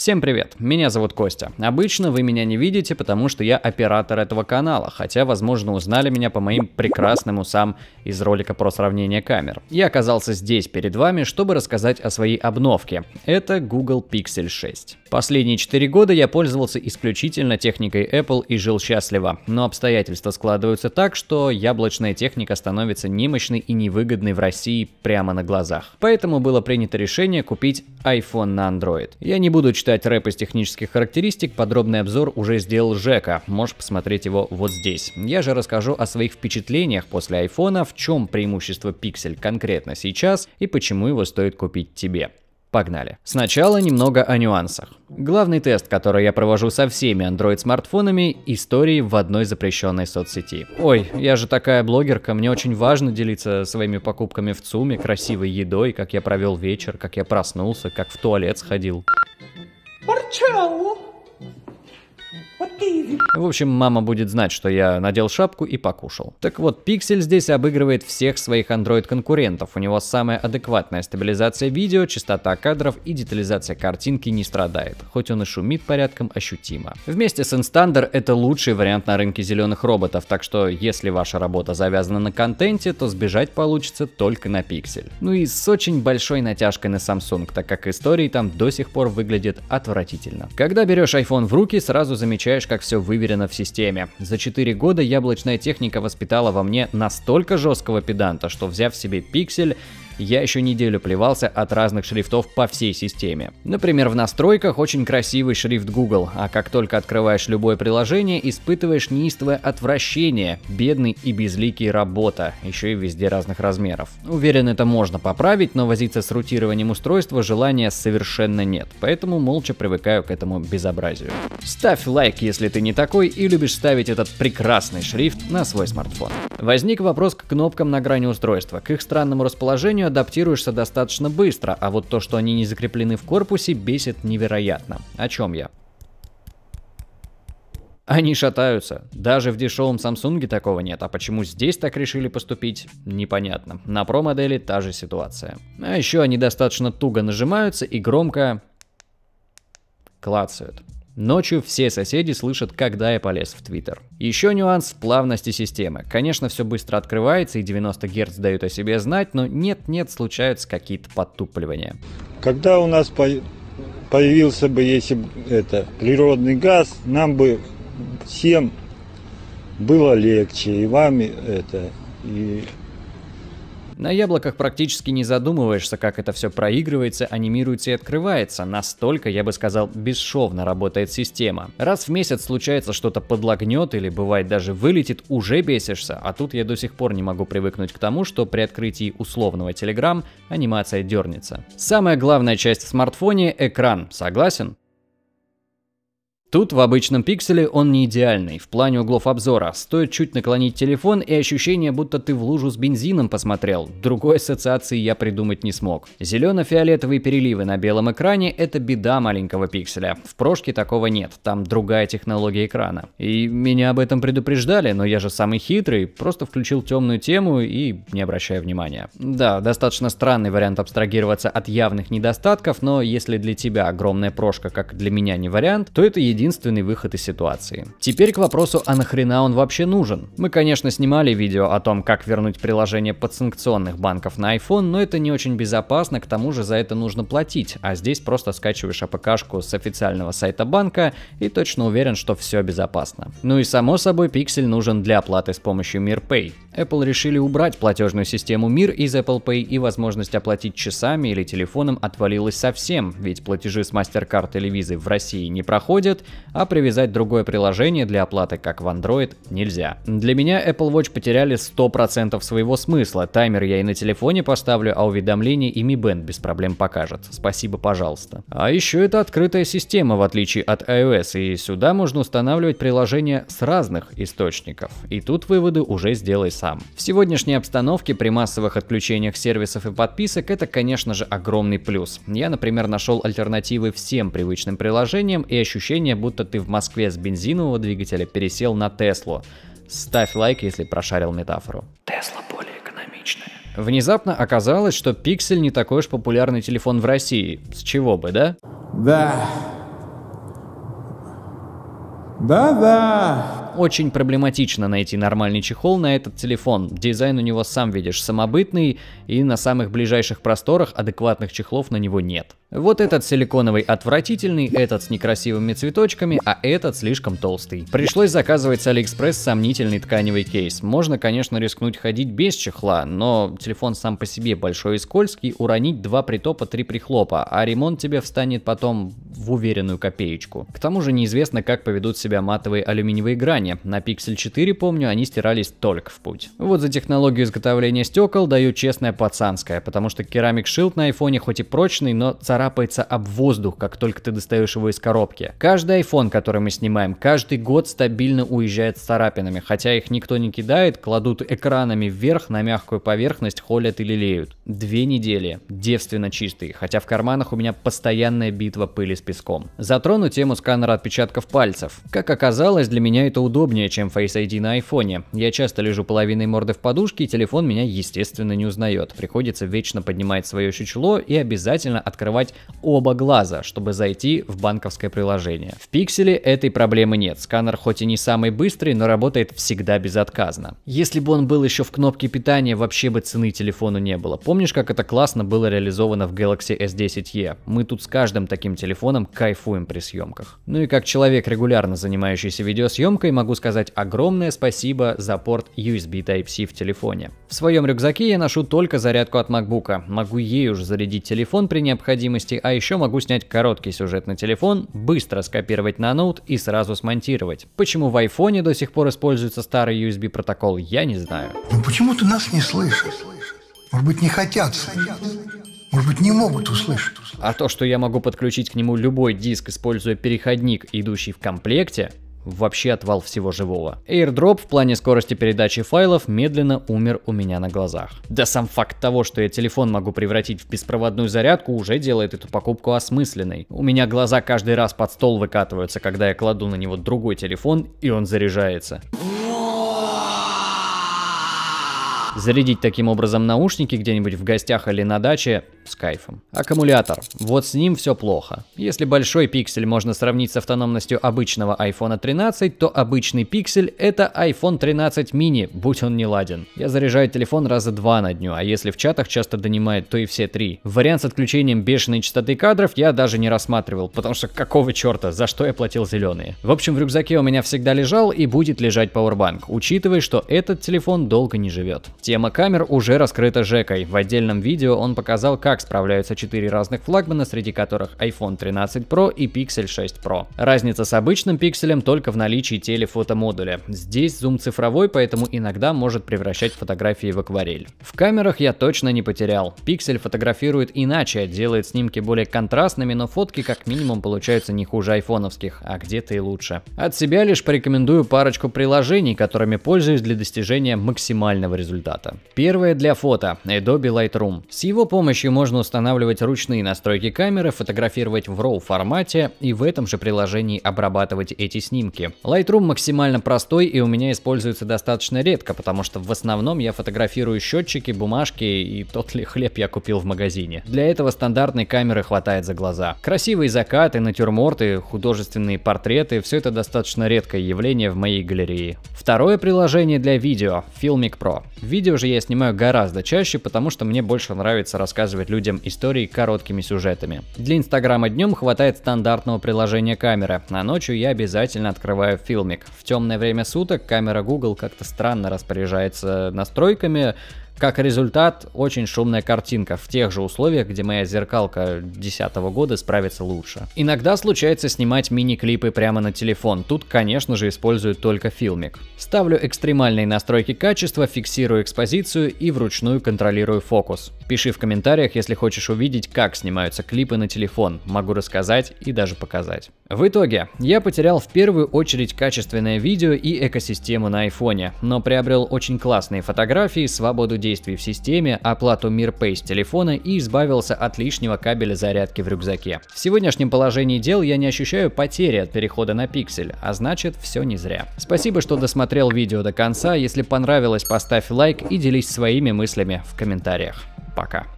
Всем привет, меня зовут Костя. Обычно вы меня не видите, потому что я оператор этого канала, хотя, возможно, узнали меня по моим прекрасным усам из ролика про сравнение камер. Я оказался здесь перед вами, чтобы рассказать о своей обновке. Это Google Pixel 6. Последние четыре года я пользовался исключительно техникой Apple и жил счастливо, но обстоятельства складываются так, что яблочная техника становится немощной и невыгодной в России прямо на глазах. Поэтому было принято решение купить iPhone на Android. Я не буду читать рэп из технических характеристик, подробный обзор уже сделал Жека, можешь посмотреть его вот здесь. Я же расскажу о своих впечатлениях после iPhone, в чем преимущество Pixel конкретно сейчас и почему его стоит купить тебе. Погнали. Сначала немного о нюансах. Главный тест, который я провожу со всеми Android-смартфонами – истории в одной запрещенной соцсети. Ой, я же такая блогерка, мне очень важно делиться своими покупками в ЦУМе, красивой едой, как я провел вечер, как я проснулся, как в туалет сходил. Порчало. В общем, мама будет знать, что я надел шапку и покушал. Так вот, Pixel здесь обыгрывает всех своих Android-конкурентов. У него самая адекватная стабилизация видео, частота кадров и детализация картинки не страдает, хоть он и шумит порядком ощутимо. Вместе с Instander это лучший вариант на рынке зеленых роботов, так что если ваша работа завязана на контенте, то сбежать получится только на Pixel. Ну и с очень большой натяжкой на Samsung, так как истории там до сих пор выглядят отвратительно. Когда берешь iPhone в руки, сразу замечаешь ощущаешь, как все выверено в системе. За 4 года яблочная техника воспитала во мне настолько жесткого педанта, что взяв себе пиксель, я еще неделю плевался от разных шрифтов по всей системе. Например, в настройках очень красивый шрифт Google, а как только открываешь любое приложение, испытываешь неистовое отвращение, бедный и безликий работа, еще и везде разных размеров. Уверен, это можно поправить, но возиться с рутированием устройства желания совершенно нет, поэтому молча привыкаю к этому безобразию. Ставь лайк, если ты не такой и любишь ставить этот прекрасный шрифт на свой смартфон. Возник вопрос к кнопкам на грани устройства, к их странному расположению, адаптируешься достаточно быстро, а вот то, что они не закреплены в корпусе, бесит невероятно. О чем я? Они шатаются. Даже в дешевом Samsung такого нет, а почему здесь так решили поступить, непонятно. На Pro модели та же ситуация. А еще они достаточно туго нажимаются и громко клацают. Ночью все соседи слышат, когда я полез в Твиттер. Еще нюанс в плавности системы. Конечно, все быстро открывается и 90 Гц дают о себе знать, но нет-нет, случаются какие-то подтупливания. Когда у нас по появился бы, если бы это природный газ, нам бы всем было легче, и вам это, и на яблоках практически не задумываешься, как это все проигрывается, анимируется и открывается. Настолько, я бы сказал, бесшовно работает система. Раз в месяц случается что-то подлогнет или бывает даже вылетит, уже бесишься, а тут я до сих пор не могу привыкнуть к тому, что при открытии условного Telegram анимация дернется. Самая главная часть в смартфоне – экран, согласен? Тут в обычном пикселе он не идеальный, в плане углов обзора. Стоит чуть наклонить телефон и ощущение, будто ты в лужу с бензином посмотрел. Другой ассоциации я придумать не смог. Зелено-фиолетовые переливы на белом экране – это беда маленького пикселя. В прошке такого нет, там другая технология экрана. И меня об этом предупреждали, но я же самый хитрый, просто включил темную тему и не обращая внимания. Да, достаточно странный вариант абстрагироваться от явных недостатков, но если для тебя огромная прошка, как для меня не вариант, то это единственное единственный выход из ситуации. Теперь к вопросу, а нахрена он вообще нужен? Мы, конечно, снимали видео о том, как вернуть приложение подсанкционных банков на iPhone, но это не очень безопасно, к тому же за это нужно платить, а здесь просто скачиваешь АПКшку с официального сайта банка и точно уверен, что все безопасно. Ну и само собой, пиксель нужен для оплаты с помощью MirPay. Apple решили убрать платежную систему Мир из Apple Pay и возможность оплатить часами или телефоном отвалилась совсем, ведь платежи с MasterCard или Visa в России не проходят, а привязать другое приложение для оплаты, как в Android, нельзя. Для меня Apple Watch потеряли 100% своего смысла. Таймер я и на телефоне поставлю, а уведомления и Mi Band без проблем покажет. Спасибо, пожалуйста. А еще это открытая система, в отличие от iOS, и сюда можно устанавливать приложения с разных источников. И тут выводы уже сделай сам сам. В сегодняшней обстановке при массовых отключениях сервисов и подписок это, конечно же, огромный плюс. Я, например, нашел альтернативы всем привычным приложениям и ощущение, будто ты в Москве с бензинового двигателя пересел на Теслу. Ставь лайк, если прошарил метафору. Тесла более экономичная. Внезапно оказалось, что Пиксель не такой уж популярный телефон в России. С чего бы, да? Да. Да-да. Очень проблематично найти нормальный чехол на этот телефон. Дизайн у него сам видишь самобытный, и на самых ближайших просторах адекватных чехлов на него нет. Вот этот силиконовый отвратительный, этот с некрасивыми цветочками, а этот слишком толстый. Пришлось заказывать с Алиэкспресс сомнительный тканевый кейс. Можно, конечно, рискнуть ходить без чехла, но телефон сам по себе большой и скользкий, уронить два притопа, три прихлопа, а ремонт тебе встанет потом в уверенную копеечку. К тому же неизвестно, как поведут себя матовые алюминиевые грани. На Pixel 4, помню, они стирались только в путь. Вот за технологию изготовления стекол даю честное пацанское, потому что керамик шилд на айфоне хоть и прочный, но царапается об воздух, как только ты достаешь его из коробки. Каждый iPhone, который мы снимаем, каждый год стабильно уезжает с царапинами, хотя их никто не кидает, кладут экранами вверх на мягкую поверхность, холят и лелеют. Две недели, девственно чистые, хотя в карманах у меня постоянная битва пыли с песком. Затрону тему сканера отпечатков пальцев. Как оказалось, для меня это удобнее, чем Face ID на айфоне. Я часто лежу половиной морды в подушке, и телефон меня, естественно, не узнает. Приходится вечно поднимать свое чучело и обязательно открывать оба глаза, чтобы зайти в банковское приложение. В пикселе этой проблемы нет. Сканер хоть и не самый быстрый, но работает всегда безотказно. Если бы он был еще в кнопке питания, вообще бы цены телефону не было. Помнишь, как это классно было реализовано в Galaxy S10e? Мы тут с каждым таким телефоном телефоном кайфуем при съемках. Ну и как человек, регулярно занимающийся видеосъемкой, могу сказать огромное спасибо за порт USB Type-C в телефоне. В своем рюкзаке я ношу только зарядку от MacBook. Могу ею уже зарядить телефон при необходимости, а еще могу снять короткий сюжет на телефон, быстро скопировать на ноут и сразу смонтировать. Почему в iPhone до сих пор используется старый USB протокол, я не знаю. Ну почему ты нас не слышишь? Может быть, не хотят слышать? может быть, не могут услышать. А то, что я могу подключить к нему любой диск, используя переходник, идущий в комплекте, вообще отвал всего живого. AirDrop в плане скорости передачи файлов медленно умер у меня на глазах. Да сам факт того, что я телефон могу превратить в беспроводную зарядку, уже делает эту покупку осмысленной. У меня глаза каждый раз под стол выкатываются, когда я кладу на него другой телефон, и он заряжается. Зарядить таким образом наушники где-нибудь в гостях или на даче с кайфом. Аккумулятор. Вот с ним все плохо. Если большой пиксель можно сравнить с автономностью обычного iPhone 13, то обычный пиксель это iPhone 13 mini, будь он не ладен. Я заряжаю телефон раза два на дню, а если в чатах часто донимает, то и все три. Вариант с отключением бешеной частоты кадров я даже не рассматривал, потому что какого черта, за что я платил зеленые? В общем, в рюкзаке у меня всегда лежал и будет лежать Powerbank, учитывая, что этот телефон долго не живет. Тема камер уже раскрыта Жекой. В отдельном видео он показал, как так справляются 4 разных флагмана, среди которых iPhone 13 Pro и Pixel 6 Pro. Разница с обычным пикселем только в наличии телефотомодуля. Здесь зум цифровой, поэтому иногда может превращать фотографии в акварель. В камерах я точно не потерял. Pixel фотографирует иначе, делает снимки более контрастными, но фотки как минимум получаются не хуже айфоновских, а где-то и лучше. От себя лишь порекомендую парочку приложений, которыми пользуюсь для достижения максимального результата. Первое для фото – Adobe Lightroom. С его помощью можно можно устанавливать ручные настройки камеры, фотографировать в RAW формате и в этом же приложении обрабатывать эти снимки. Lightroom максимально простой и у меня используется достаточно редко, потому что в основном я фотографирую счетчики, бумажки и тот ли хлеб я купил в магазине. Для этого стандартной камеры хватает за глаза. Красивые закаты, натюрморты, художественные портреты – все это достаточно редкое явление в моей галерее. Второе приложение для видео – Filmic Pro. Видео же я снимаю гораздо чаще, потому что мне больше нравится рассказывать рассказывать людям истории короткими сюжетами. Для Инстаграма днем хватает стандартного приложения камеры, а ночью я обязательно открываю фильмик. В темное время суток камера Google как-то странно распоряжается настройками, как результат, очень шумная картинка в тех же условиях, где моя зеркалка 2010 года справится лучше. Иногда случается снимать мини-клипы прямо на телефон, тут, конечно же, используют только фильмик. Ставлю экстремальные настройки качества, фиксирую экспозицию и вручную контролирую фокус. Пиши в комментариях, если хочешь увидеть, как снимаются клипы на телефон. Могу рассказать и даже показать. В итоге, я потерял в первую очередь качественное видео и экосистему на айфоне, но приобрел очень классные фотографии, свободу действий в системе, оплату MirPay с телефона и избавился от лишнего кабеля зарядки в рюкзаке. В сегодняшнем положении дел я не ощущаю потери от перехода на пиксель, а значит все не зря. Спасибо, что досмотрел видео до конца, если понравилось поставь лайк и делись своими мыслями в комментариях. Пока.